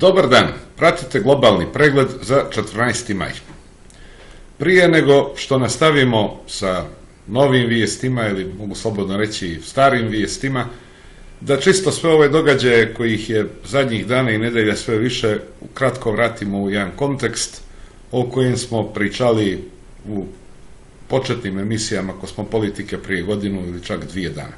Dobar dan, pratite globalni pregled za 14. maj. Prije nego što nastavimo sa novim vijestima ili mogu slobodno reći starim vijestima, da čisto sve ove događaje kojih je zadnjih dana i nedelja sve više, kratko vratimo u jedan kontekst o kojem smo pričali u početnim emisijama Kosmopolitike prije godinu ili čak dvije dana.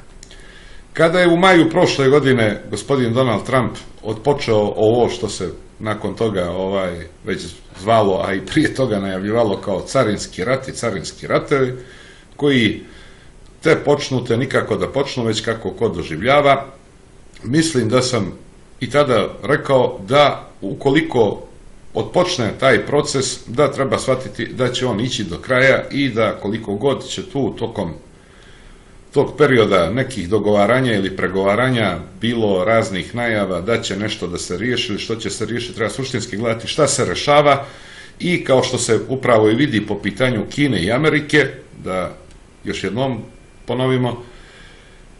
Kada je u maju prošle godine gospodin Donald Trump otpočeo ovo što se nakon toga ovaj već zvalo, a i prije toga najavljivalo kao carinski rat i carinski ratevi, koji te počnute nikako da počnu, već kako ko doživljava, mislim da sam i tada rekao da ukoliko otpočne taj proces, da treba shvatiti da će on ići do kraja i da koliko god će tu tokom tog perioda nekih dogovaranja ili pregovaranja bilo raznih najava da će nešto da se riješi ili što će se riješiti, treba suštinski gledati šta se rešava i kao što se upravo i vidi po pitanju Kine i Amerike, da još jednom ponovimo,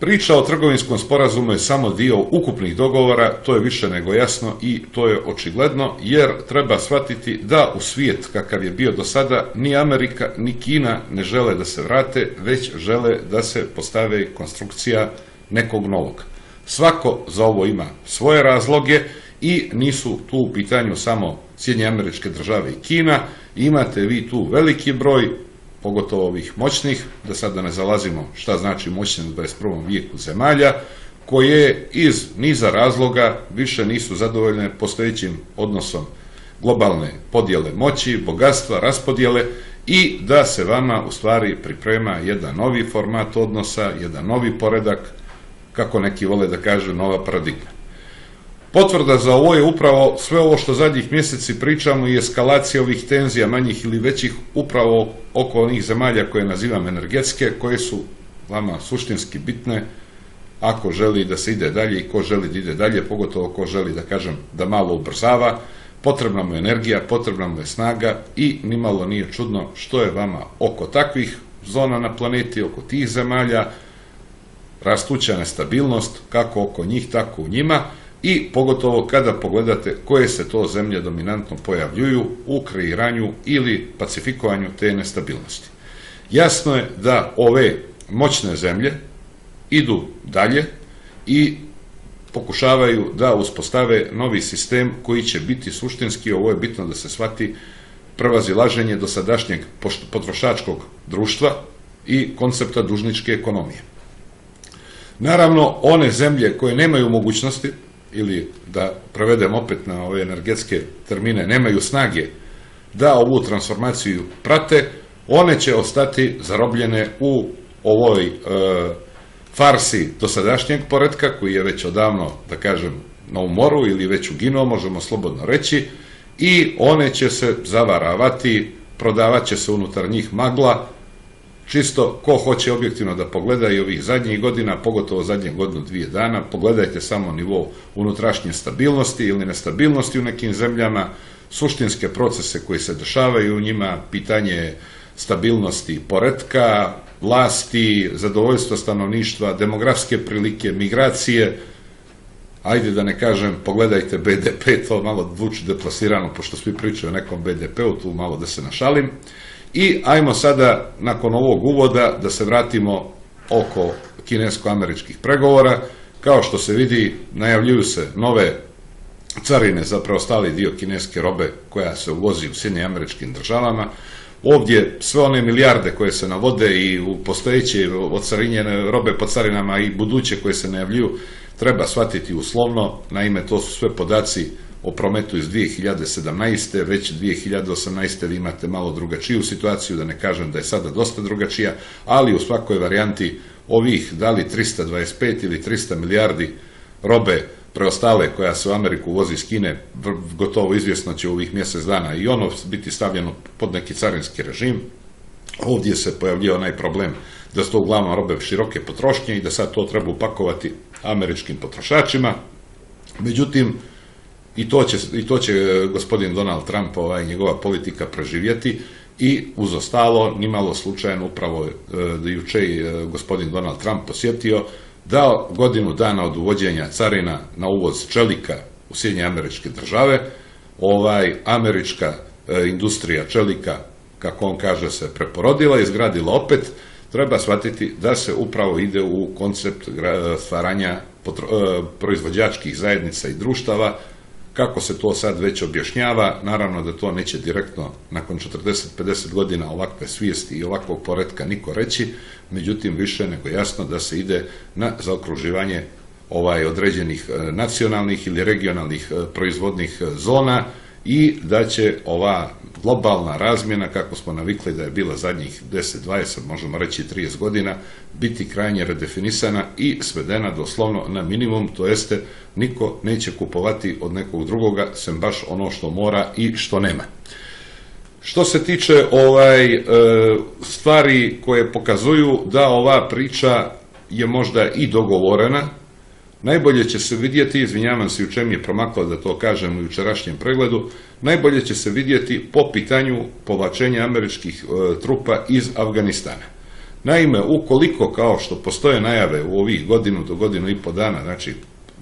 Priča o trgovinskom sporazumu je samo dio ukupnih dogovora, to je više nego jasno i to je očigledno, jer treba shvatiti da u svijet kakav je bio do sada ni Amerika ni Kina ne žele da se vrate, već žele da se postave konstrukcija nekog novog. Svako za ovo ima svoje razloge i nisu tu u pitanju samo Sjedinje američke države i Kina, imate vi tu veliki broj pogotovo ovih moćnih, da sada da ne zalazimo šta znači moćni u 21. vijeku zemalja, koje iz niza razloga više nisu zadovoljne postojećim odnosom globalne podjele moći, bogatstva, raspodjele i da se vama u stvari priprema jedan novi format odnosa, jedan novi poredak, kako neki vole da kažu, nova paradigma. Potvrda za ovo je upravo sve ovo što zadnjih mjeseci pričamo i eskalacija ovih tenzija manjih ili većih upravo oko onih zemalja koje nazivam energetske, koje su vama suštinski bitne ako želi da se ide dalje i ko želi da ide dalje, pogotovo ko želi da kažem da malo ubrzava, potrebna mu je energija, potrebna mu je snaga i nimalo nije čudno što je vama oko takvih zona na planeti, oko tih zemalja, rastuća nestabilnost, kako oko njih, tako u njima, i pogotovo kada pogledate koje se to zemlje dominantno pojavljuju u kreiranju ili pacifikovanju te nestabilnosti. Jasno je da ove moćne zemlje idu dalje i pokušavaju da uspostave novi sistem koji će biti suštinski, ovo je bitno da se shvati, prevazilaženje sadašnjeg potrošačkog društva i koncepta dužničke ekonomije. Naravno, one zemlje koje nemaju mogućnosti ili da prevedem opet na ove energetske termine, nemaju snage da ovu transformaciju prate, one će ostati zarobljene u ovoj e, farsi dosadašnjeg poredka koji je već odavno, da kažem, na umoru ili već uginuo, možemo slobodno reći, i one će se zavaravati, prodavat će se unutar njih magla, čisto ko hoće objektivno da pogleda i ovih zadnjih godina, pogotovo zadnje godinu, dvije dana, pogledajte samo nivo unutrašnje stabilnosti ili nestabilnosti u nekim zemljama, suštinske procese koji se dešavaju u njima, pitanje stabilnosti poretka, vlasti, zadovoljstvo stanovništva, demografske prilike, migracije, ajde da ne kažem, pogledajte BDP, to malo zvuči deplasirano, pošto svi pričaju o nekom BDP-u, tu malo da se našalim, I ajmo sada, nakon ovog uvoda, da se vratimo oko kinesko-američkih pregovora. Kao što se vidi, najavljuju se nove carine za preostali dio kineske robe koja se uvozi u Sjednje američkim državama. Ovdje sve one milijarde koje se navode i u postojeće ocarinjene robe po carinama i buduće koje se najavljuju treba shvatiti uslovno. Naime, to su sve podaci o prometu iz 2017. već 2018. vi imate malo drugačiju situaciju, da ne kažem da je sada dosta drugačija, ali u svakoj varijanti ovih da li 325 ili 300 milijardi robe preostale koja se u Ameriku vozi iz Kine, gotovo izvjesno će u ovih mjesec dana i ono biti stavljeno pod neki carinski režim. Ovdje se pojavljio onaj problem da su to uglavnom robe široke potrošnje i da sad to treba upakovati američkim potrošačima. Međutim, I to će, i to će e, gospodin Donald Trump, ovaj, njegova politika proživjeti i uz ostalo, nimalo slučajno, upravo e, da juče e, gospodin Donald Trump posjetio, dao godinu dana od uvođenja carina na uvoz čelika u Sjedinje američke države, ovaj američka e, industrija čelika, kako on kaže, se preporodila, izgradila opet, treba shvatiti da se upravo ide u koncept stvaranja potro, e, proizvođačkih zajednica i društava, Kako se to sad već objašnjava, naravno da to neće direktno nakon 40-50 godina ovakve svijesti i ovakvog poretka niko reći, međutim više nego jasno da se ide na zaokruživanje ovaj određenih e, nacionalnih ili regionalnih e, proizvodnih e, zona, i da će ova globalna razmjena, kako smo navikli da je bila zadnjih 10, 20, možemo reći 30 godina, biti krajnje redefinisana i svedena doslovno na minimum, to jeste niko neće kupovati od nekog drugoga, sem baš ono što mora i što nema. Što se tiče ovaj e, stvari koje pokazuju da ova priča je možda i dogovorena, Najbolje će se vidjeti, izvinjavam se u čem je promaklo da to kažem u jučerašnjem pregledu, najbolje će se vidjeti po pitanju povlačenja američkih e, trupa iz Afganistana. Naime, ukoliko kao što postoje najave u ovih godinu do godinu i po dana, znači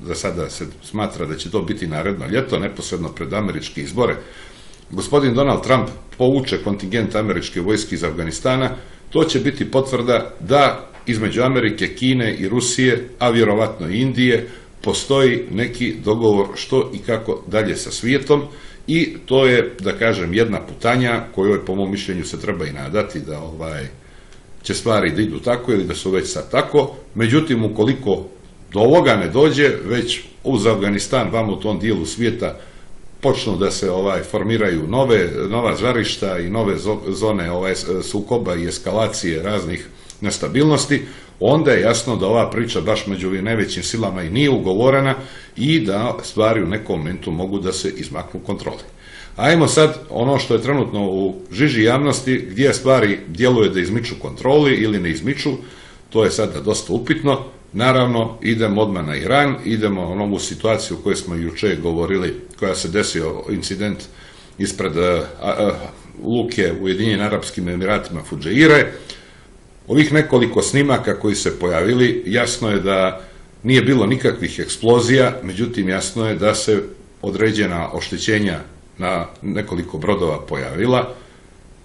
za sada se smatra da će to biti naredno ljeto, neposredno pred američke izbore, gospodin Donald Trump povuče kontingent američke vojske iz Afganistana, to će biti potvrda da između Amerike, Kine i Rusije, a vjerovatno i Indije, postoji neki dogovor što i kako dalje sa svijetom i to je, da kažem, jedna putanja kojoj, po mom mišljenju, se treba i nadati da ovaj će stvari da idu tako ili da su već sad tako. Međutim, ukoliko do ovoga ne dođe, već uz Afganistan, vam u tom dijelu svijeta, počnu da se ovaj formiraju nove, nova žarišta i nove zone ovaj, sukoba i eskalacije raznih nestabilnosti, onda je jasno da ova priča baš među najvećim silama i nije ugovorena i da stvari u nekom momentu mogu da se izmaknu kontroli. Ajmo sad ono što je trenutno u žiži javnosti, gdje stvari djeluje da izmiču kontroli ili ne izmiču, to je sada dosta upitno. Naravno, idemo odmah na Iran, idemo ovu situaciju koju smo juče govorili, koja se desio incident ispred a, a, luke u Ujedinjenim Arabskim Emiratima Fuđeire, Ovih nekoliko snimaka koji se pojavili, jasno je da nije bilo nikakvih eksplozija, međutim jasno je da se određena oštećenja na nekoliko brodova pojavila.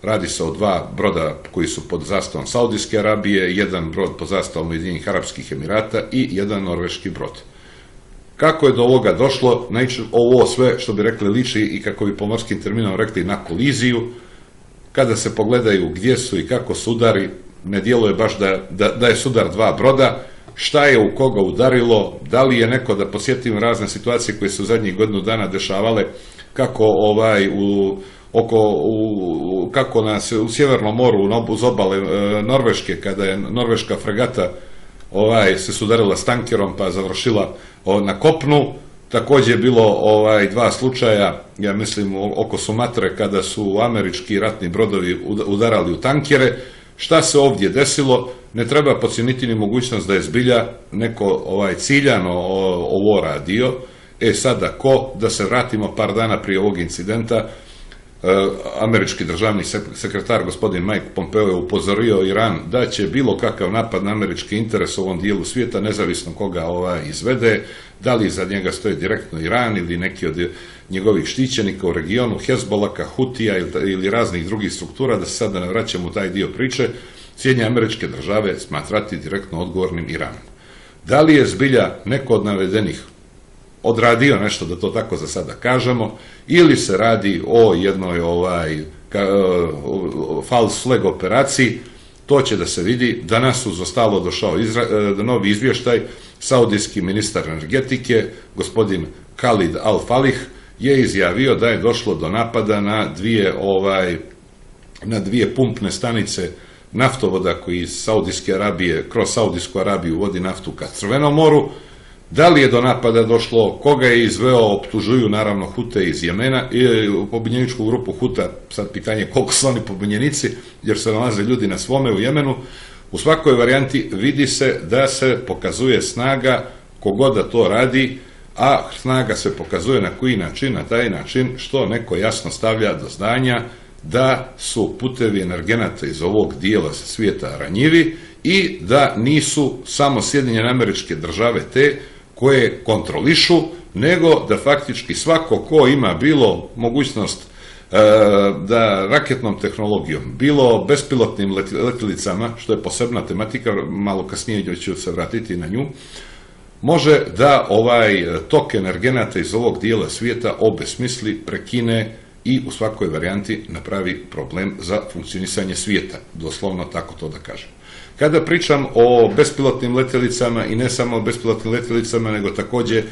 Radi se o dva broda koji su pod zastavom Saudijske Arabije, jedan brod pod zastavom Ujedinjenih Arabskih Emirata i jedan norveški brod. Kako je do ovoga došlo, ovo sve što bi rekli liči i kako bi pomorskim terminom rekli na koliziju, kada se pogledaju gdje su i kako su udari, ne djeluje baš da, da, da je sudar dva broda, šta je u koga udarilo, da li je neko, da posjetim razne situacije koje su zadnjih godinu dana dešavale, kako ovaj u oko u, kako nas u Sjevernom moru na uz obale e, Norveške kada je norveška fregata ovaj se sudarila s tankerom pa završila o, na kopnu takođe je bilo ovaj dva slučaja ja mislim oko Sumatre kada su američki ratni brodovi udarali u tankere Šta se ovdje desilo? Ne treba pocijeniti ni mogućnost da je zbilja neko ovaj, ciljano ovo radio. E sada ko? Da se vratimo par dana prije ovog incidenta, E, američki državni sekretar gospodin Mike Pompeo je upozorio Iran da će bilo kakav napad na američki interes u ovom dijelu svijeta, nezavisno koga ova izvede, da li za njega stoji direktno Iran ili neki od njegovih štićenika u regionu, Hezbolaka, Hutija ili raznih drugih struktura, da se sada ne vraćam u taj dio priče, cijenje američke države smatrati direktno odgovornim Iranom. Da li je zbilja neko od navedenih odradio nešto, da to tako za sada kažemo, ili se radi o jednoj ovaj, ka, false flag operaciji, to će da se vidi. Danas uz ostalo došao izra, e, novi izvještaj, saudijski ministar energetike, gospodin Khalid Al-Falih, je izjavio da je došlo do napada na dvije ovaj na dvije pumpne stanice naftovoda koji iz Saudijske Arabije kroz Saudijsku Arabiju vodi naftu ka Crvenom moru Da li je do napada došlo, koga je izveo, optužuju naravno Hute iz Jemena, i e, pobunjeničku grupu Huta, sad pitanje koliko su oni pobunjenici, jer se nalaze ljudi na svome u Jemenu, u svakoj varijanti vidi se da se pokazuje snaga kogoda to radi, a snaga se pokazuje na koji način, na taj način što neko jasno stavlja do znanja da su putevi energenata iz ovog dijela svijeta ranjivi i da nisu samo Sjedinjene američke države te koje kontrolišu, nego da faktički svako ko ima bilo mogućnost e, da raketnom tehnologijom, bilo bespilotnim letilicama, što je posebna tematika, malo kasnije ću se vratiti na nju, može da ovaj tok energenata iz ovog dijela svijeta obesmisli, prekine i u svakoj varijanti napravi problem za funkcionisanje svijeta, doslovno tako to da kažem. Kada pričam o bespilotnim letelicama i ne samo o bespilotnim letelicama, nego takođe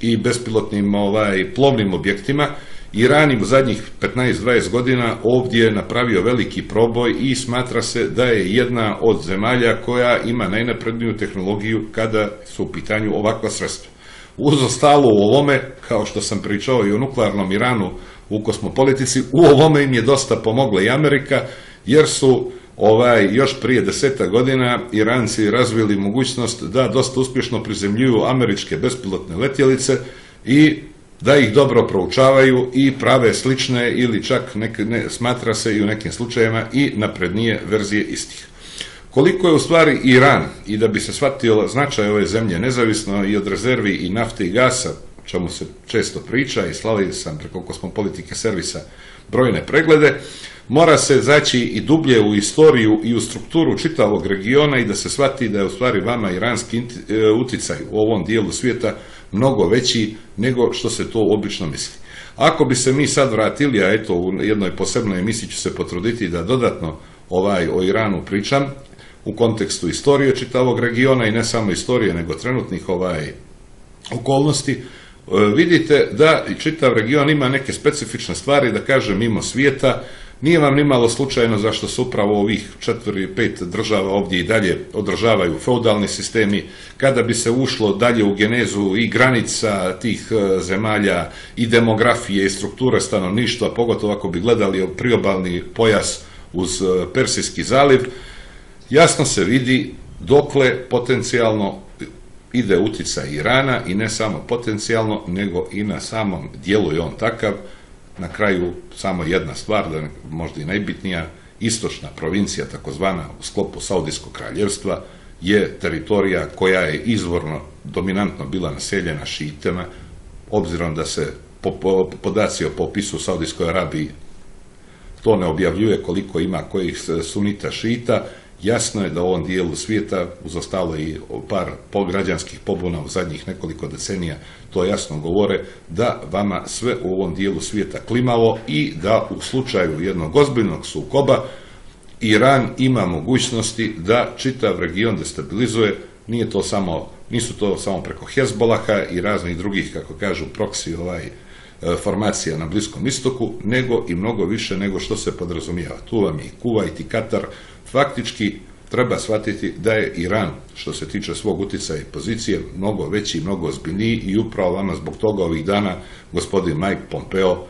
i bespilotnim ovaj, plovnim objektima, Iran im zadnjih 15-20 godina ovdje napravio veliki proboj i smatra se da je jedna od zemalja koja ima najnapredniju tehnologiju kada su u pitanju ovakva sredstva. Uz ostalo u ovome, kao što sam pričao i o nuklearnom Iranu u kosmopolitici, u ovome im je dosta pomogla i Amerika, jer su ovaj, još prije deseta godina Iranci razvili mogućnost da dosta uspješno prizemljuju američke bespilotne letjelice i da ih dobro proučavaju i prave slične ili čak neke, ne, smatra se i u nekim slučajevima i naprednije verzije istih. Koliko je u stvari Iran i da bi se shvatio značaj ove zemlje nezavisno i od rezervi i nafte i gasa, čemu se često priča i slavio sam preko smo politike servisa brojne preglede, mora se zaći i dublje u istoriju i u strukturu čitavog regiona i da se shvati da je u stvari vama iranski e, uticaj u ovom dijelu svijeta mnogo veći nego što se to obično misli. Ako bi se mi sad vratili, a eto u jednoj posebnoj emisiji ću se potruditi da dodatno ovaj o Iranu pričam, u kontekstu istorije čitavog regiona i ne samo istorije, nego trenutnih ovaj okolnosti, e, vidite da čitav region ima neke specifične stvari, da kažem, mimo svijeta, Nije vam ni malo slučajno zašto su upravo ovih i pet država ovdje i dalje održavaju feudalni sistemi. Kada bi se ušlo dalje u genezu i granica tih e, zemalja i demografije i strukture stanovništva, pogotovo ako bi gledali priobalni pojas uz e, Persijski zaliv, jasno se vidi dokle potencijalno ide utica Irana i ne samo potencijalno, nego i na samom dijelu je on takav, na kraju samo jedna stvar, da možda i najbitnija, istočna provincija, takozvana u sklopu Saudijskog kraljevstva, je teritorija koja je izvorno dominantno bila naseljena šiitama, obzirom da se po, po, podaci o popisu u Saudijskoj Arabiji to ne objavljuje koliko ima kojih sunita šita, Jasno je da u ovom dijelu svijeta uzostalo i par pograđanskih pobuna u zadnjih nekoliko decenija, to jasno govore da vama sve u ovom dijelu svijeta klimalo i da u slučaju jednog ozbiljnog sukoba Iran ima mogućnosti da čitav region destabilizuje, nije to samo, nisu to samo preko Hezbolaha i raznih drugih, kako kažu, proksi ovaj, e, formacija na Bliskom istoku, nego i mnogo više nego što se podrazumijeva. Tu vam je i Kuvajt i Katar, faktički treba shvatiti da je Iran, što se tiče svog uticaja i pozicije, mnogo veći, mnogo ozbiljniji i upravo vama zbog toga ovih dana gospodin Mike Pompeo e,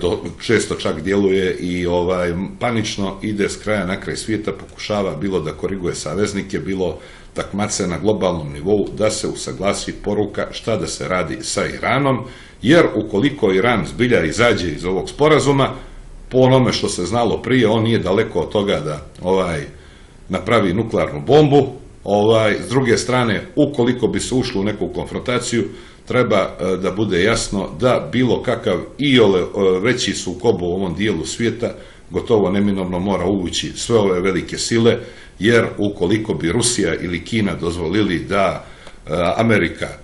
do, često čak djeluje i ovaj panično ide s kraja na kraj svijeta, pokušava bilo da koriguje saveznike, bilo takmace na globalnom nivou da se usaglasi poruka šta da se radi sa Iranom, jer ukoliko Iran zbilja izađe iz ovog sporazuma, po onome što se znalo prije, on nije daleko od toga da ovaj napravi nuklearnu bombu. Ovaj, s druge strane, ukoliko bi se ušlo u neku konfrontaciju, treba e, da bude jasno da bilo kakav iole e, veći sukob u ovom dijelu svijeta gotovo neminovno mora uvući sve ove velike sile, jer ukoliko bi Rusija ili Kina dozvolili da e, Amerika e,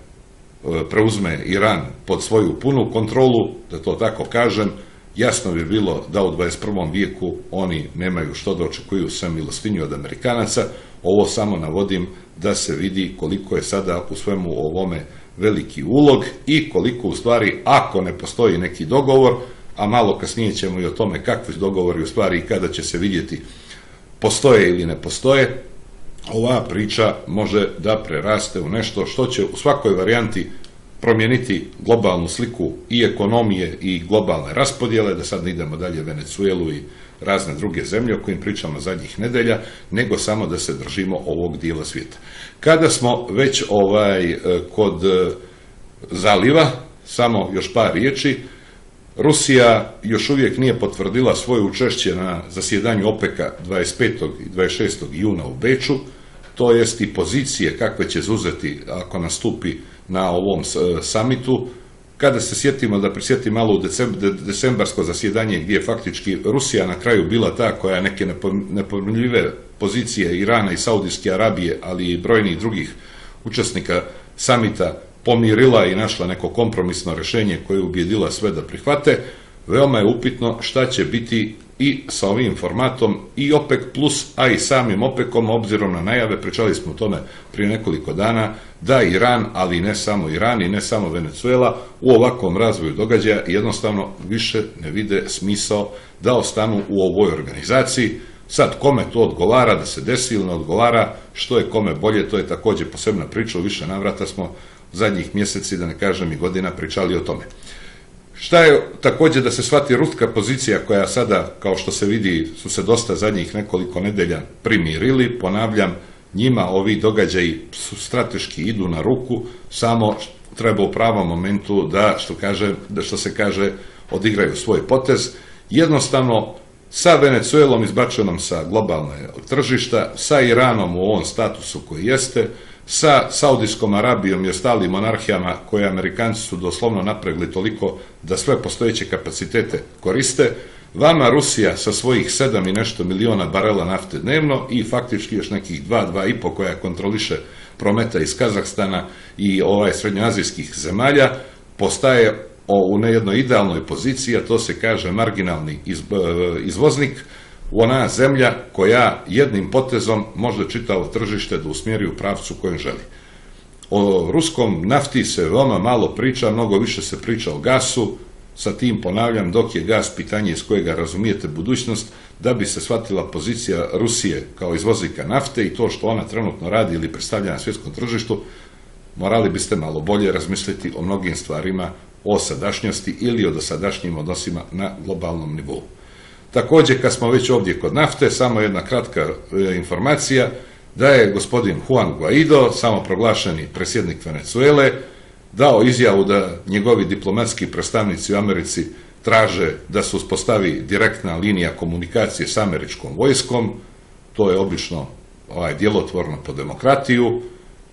preuzme Iran pod svoju punu kontrolu, da to tako kažem, Jasno bi bilo da u 21. vijeku oni nemaju što da očekuju sve milostinju od Amerikanaca. Ovo samo navodim da se vidi koliko je sada u svemu ovome veliki ulog i koliko u stvari ako ne postoji neki dogovor, a malo kasnije ćemo i o tome kakvi dogovori u stvari i kada će se vidjeti postoje ili ne postoje, ova priča može da preraste u nešto što će u svakoj varijanti promijeniti globalnu sliku i ekonomije i globalne raspodjele, da sad ne idemo dalje Venecuelu i razne druge zemlje o kojim pričamo zadnjih nedelja, nego samo da se držimo ovog dijela svijeta. Kada smo već ovaj kod eh, zaliva, samo još par riječi, Rusija još uvijek nije potvrdila svoje učešće na zasjedanju OPEC-a 25. i 26. juna u Beču, to jest i pozicije kakve će zuzeti ako nastupi na ovom e, samitu. Kada se sjetimo, da prisjetim malo u decembarsko zasjedanje gdje je faktički Rusija na kraju bila ta koja neke nepomljive pozicije Irana i Saudijske Arabije, ali i brojnih drugih učesnika samita pomirila i našla neko kompromisno rješenje koje je ubijedila sve da prihvate, veoma je upitno šta će biti i sa ovim formatom i OPEC plus, a i samim OPEC-om, obzirom na najave, pričali smo o tome prije nekoliko dana, da Iran, ali ne samo Iran i ne samo Venezuela, u ovakvom razvoju događaja jednostavno više ne vide smisao da ostanu u ovoj organizaciji. Sad, kome to odgovara, da se desi ili ne odgovara, što je kome bolje, to je takođe posebna priča, u više navrata smo zadnjih mjeseci, da ne kažem i godina, pričali o tome. Šta je takođe da se shvati ruska pozicija koja sada, kao što se vidi, su se dosta zadnjih nekoliko nedelja primirili, ponavljam, njima ovi događaji su strateški idu na ruku, samo treba u pravom momentu da, što, kaže, da što se kaže, odigraju svoj potez. Jednostavno, sa Venecuelom izbačenom sa globalne tržišta, sa Iranom u ovom statusu koji jeste, sa Saudijskom Arabijom i ostalim monarhijama koje Amerikanci su doslovno napregli toliko da sve postojeće kapacitete koriste, vama Rusija sa svojih 7 i nešto miliona barela nafte dnevno i faktički još nekih 2, 2 i po koja kontroliše prometa iz Kazahstana i ovaj srednjoazijskih zemalja, postaje u nejednoj idealnoj poziciji, a to se kaže marginalni e, izvoznik, ona zemlja koja jednim potezom može čitavo tržište da usmjeri u pravcu kojem želi. O ruskom nafti se veoma malo priča, mnogo više se priča o gasu, sa tim ponavljam dok je gas pitanje iz kojega razumijete budućnost, da bi se shvatila pozicija Rusije kao izvoznika nafte i to što ona trenutno radi ili predstavlja na svjetskom tržištu, morali biste malo bolje razmisliti o mnogim stvarima o sadašnjosti ili o dosadašnjim odnosima na globalnom nivou. Takođe, kad smo već ovdje kod nafte, samo jedna kratka e, informacija, da je gospodin Juan Guaido, samoproglašeni presjednik Venezuele, dao izjavu da njegovi diplomatski predstavnici u Americi traže da se uspostavi direktna linija komunikacije s američkom vojskom, to je obično ovaj, djelotvorno po demokratiju.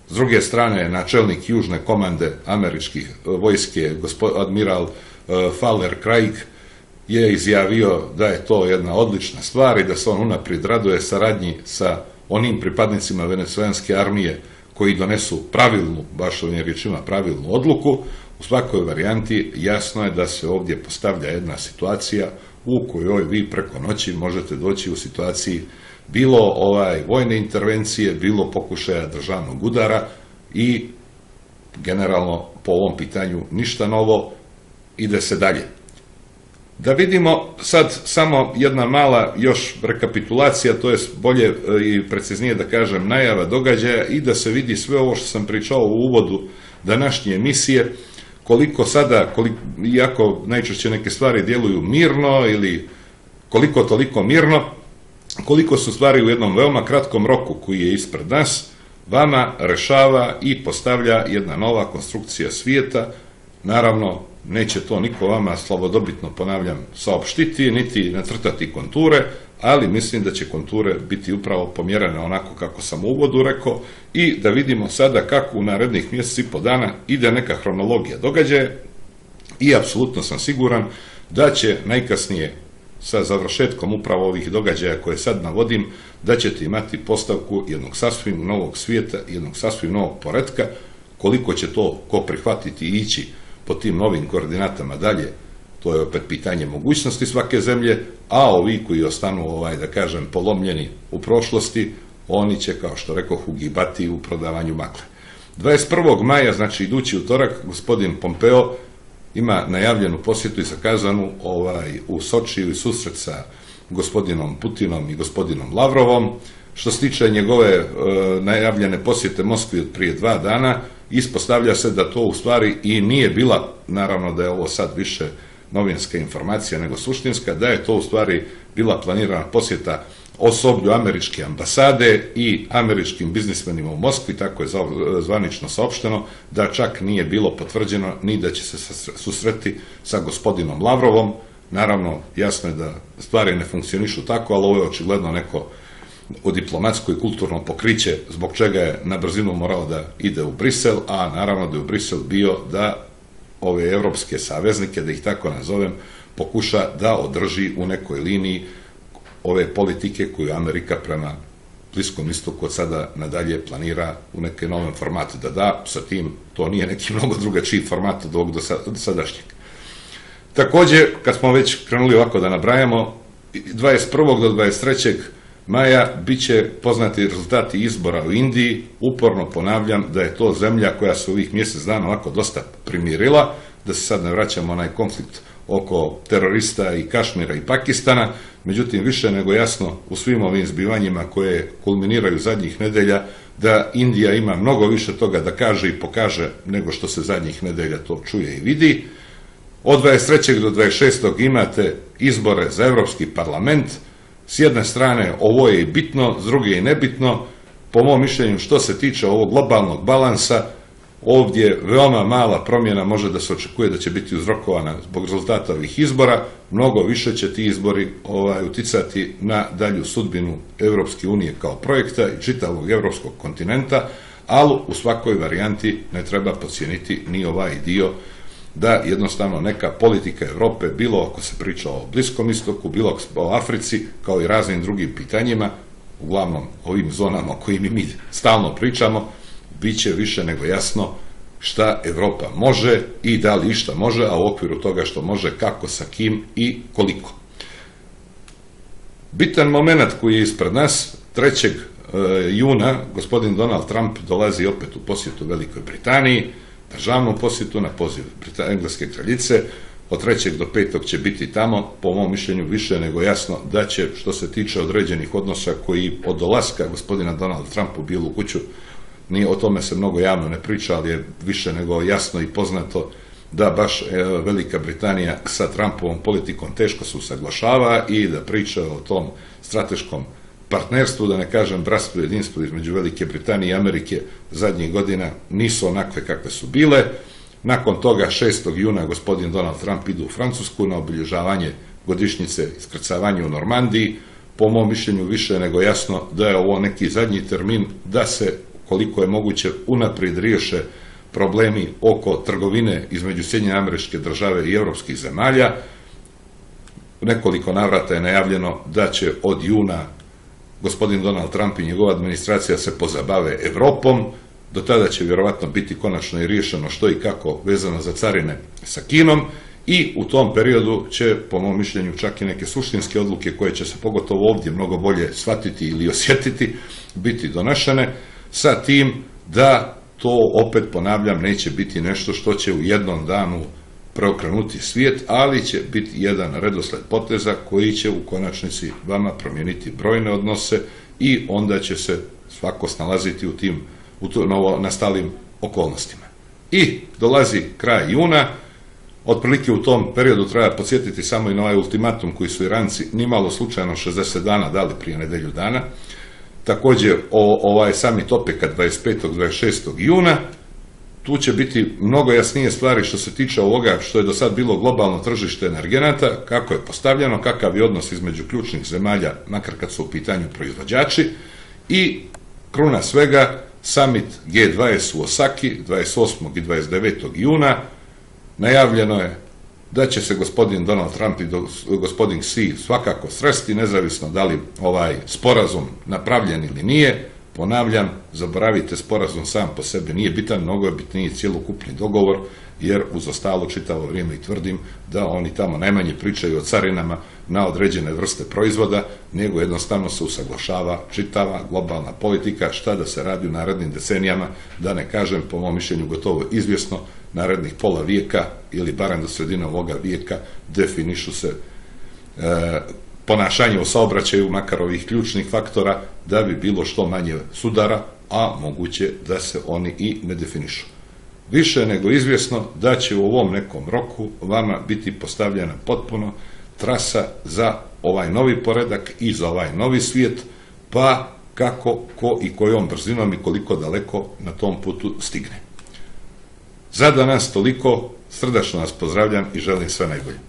S druge strane, je načelnik južne komande američkih e, vojske, gospod, admiral uh, e, Faller Craig, je izjavio da je to jedna odlična stvar i da se on unaprijed raduje saradnji sa onim pripadnicima venecijanske armije koji donesu pravilnu, baš ovim riječima, pravilnu odluku, u svakoj varijanti jasno je da se ovdje postavlja jedna situacija u kojoj vi preko noći možete doći u situaciji bilo ovaj vojne intervencije, bilo pokušaja državnog udara i generalno po ovom pitanju ništa novo, ide se dalje. Da vidimo sad samo jedna mala još rekapitulacija, to je bolje e, i preciznije da kažem najava događaja i da se vidi sve ovo što sam pričao u uvodu današnje emisije, koliko sada, koliko, iako najčešće neke stvari djeluju mirno ili koliko toliko mirno, koliko su stvari u jednom veoma kratkom roku koji je ispred nas, vama rešava i postavlja jedna nova konstrukcija svijeta, naravno neće to niko vama slobodobitno, ponavljam, saopštiti, niti nacrtati konture, ali mislim da će konture biti upravo pomjerane onako kako sam u uvodu rekao i da vidimo sada kako u narednih mjeseci i po dana ide neka hronologija događaje i apsolutno sam siguran da će najkasnije sa završetkom upravo ovih događaja koje sad navodim, da ćete imati postavku jednog sasvim novog svijeta, jednog sasvim novog poretka, koliko će to ko prihvatiti i ići po tim novim koordinatama dalje, to je opet pitanje mogućnosti svake zemlje, a ovi koji ostanu, ovaj, da kažem, polomljeni u prošlosti, oni će, kao što rekao, hugibati u prodavanju makle. 21. maja, znači idući utorak, gospodin Pompeo ima najavljenu posjetu i zakazanu ovaj, u Sočiju i susret sa gospodinom Putinom i gospodinom Lavrovom. Što se tiče njegove e, najavljene posjete Moskvi od prije dva dana, Ispostavlja se da to u stvari i nije bila, naravno da je ovo sad više novinska informacija nego suštinska, da je to u stvari bila planirana posjeta osoblju američke ambasade i američkim biznismenima u Moskvi, tako je zvanično saopšteno, da čak nije bilo potvrđeno ni da će se susreti sa gospodinom Lavrovom. Naravno, jasno je da stvari ne funkcionišu tako, ali ovo je očigledno neko o diplomatsko i kulturno pokriće, zbog čega je na brzinu morao da ide u Brisel, a naravno da je u Brisel bio da ove evropske saveznike, da ih tako nazovem, pokuša da održi u nekoj liniji ove politike koju Amerika prema Bliskom istoku od sada nadalje planira u neke novom formatu da da, sa tim to nije neki mnogo drugačiji format od ovog sa, do sadašnjeg. Takođe, kad smo već krenuli ovako da nabrajamo, 21. do 23 maja biće poznati rezultati izbora u Indiji. Uporno ponavljam da je to zemlja koja se ovih mjesec dana ovako dosta primirila, da se sad ne vraćamo onaj konflikt oko terorista i Kašmira i Pakistana, međutim više nego jasno u svim ovim zbivanjima koje kulminiraju zadnjih nedelja da Indija ima mnogo više toga da kaže i pokaže nego što se zadnjih nedelja to čuje i vidi. Od 23. do 26. imate izbore za Evropski parlament, s jedne strane ovo je i bitno, s druge je nebitno. Po mom mišljenju što se tiče ovog globalnog balansa, ovdje veoma mala promjena može da se očekuje da će biti uzrokovana zbog rezultata ovih izbora, mnogo više će ti izbori ovaj, uticati na dalju sudbinu Evropske unije kao projekta i čitavog evropskog kontinenta, ali u svakoj varijanti ne treba pocijeniti ni ovaj dio da jednostavno neka politika Europe, bilo ako se priča o Bliskom istoku, bilo o Africi, kao i raznim drugim pitanjima, uglavnom ovim zonama o kojim mi stalno pričamo, bit će više nego jasno šta Evropa može i da li išta može, a u okviru toga što može, kako, sa kim i koliko. Bitan moment koji je ispred nas, 3. E, juna, gospodin Donald Trump dolazi opet u posjetu Velikoj Britaniji, državnom posjetu na poziv engleske kraljice, od 3. do 5. će biti tamo, po mom mišljenju više nego jasno da će, što se tiče određenih odnosa koji od dolaska gospodina Donalda Trumpa u Bijelu kuću, ni o tome se mnogo javno ne priča, ali je više nego jasno i poznato da baš e, Velika Britanija sa Trumpovom politikom teško se usaglašava i da priča o tom strateškom partnerstvo, da ne kažem bratstvo jedinstvo između Velike Britanije i Amerike zadnjih godina nisu onakve kakve su bile. Nakon toga 6. juna gospodin Donald Trump ide u Francusku na obilježavanje godišnjice iskrcavanja u Normandiji. Po mom mišljenju više nego jasno da je ovo neki zadnji termin da se koliko je moguće unaprijed riješe problemi oko trgovine između Sjedinje američke države i evropskih zemalja. Nekoliko navrata je najavljeno da će od juna gospodin Donald Trump i njegova administracija se pozabave Evropom, do tada će vjerovatno biti konačno i riješeno što i kako vezano za carine sa Kinom i u tom periodu će, po mom mišljenju, čak i neke suštinske odluke koje će se pogotovo ovdje mnogo bolje shvatiti ili osjetiti, biti donašene sa tim da to, opet ponavljam, neće biti nešto što će u jednom danu preokrenuti svijet, ali će biti jedan redosled poteza koji će u konačnici vama promijeniti brojne odnose i onda će se svako snalaziti u tim u to, novo nastalim okolnostima. I dolazi kraj juna, otprilike u tom periodu treba podsjetiti samo i na ovaj ultimatum koji su Iranci nimalo slučajno 60 dana dali prije nedelju dana, takođe o, ovaj summit OPEC-a 25. 26. juna, tu će biti mnogo jasnije stvari što se tiče ovoga što je do sad bilo globalno tržište energenata, kako je postavljeno, kakav je odnos između ključnih zemalja, makar kad su u pitanju proizvođači, i kruna svega, summit G20 u Osaki, 28. i 29. juna, najavljeno je da će se gospodin Donald Trump i gospodin Xi svakako sresti, nezavisno da li ovaj sporazum napravljen ili nije, Ponavljam, zaboravite sporazum sam po sebi, nije bitan, mnogo je bitniji cijelokupni dogovor, jer uz ostalo čitavo vrijeme i tvrdim da oni tamo najmanje pričaju o carinama na određene vrste proizvoda, nego jednostavno se usaglašava čitava globalna politika, šta da se radi u narednim decenijama, da ne kažem po mom mišljenju gotovo izvjesno, narednih pola vijeka ili barem do sredine ovoga vijeka definišu se e, ponašanje u saobraćaju, makar ovih ključnih faktora, da bi bilo što manje sudara, a moguće da se oni i ne definišu. Više nego izvjesno da će u ovom nekom roku vama biti postavljena potpuno trasa za ovaj novi poredak i za ovaj novi svijet, pa kako, ko i kojom brzinom i koliko daleko na tom putu stigne. Za danas toliko, srdačno vas pozdravljam i želim sve najbolje.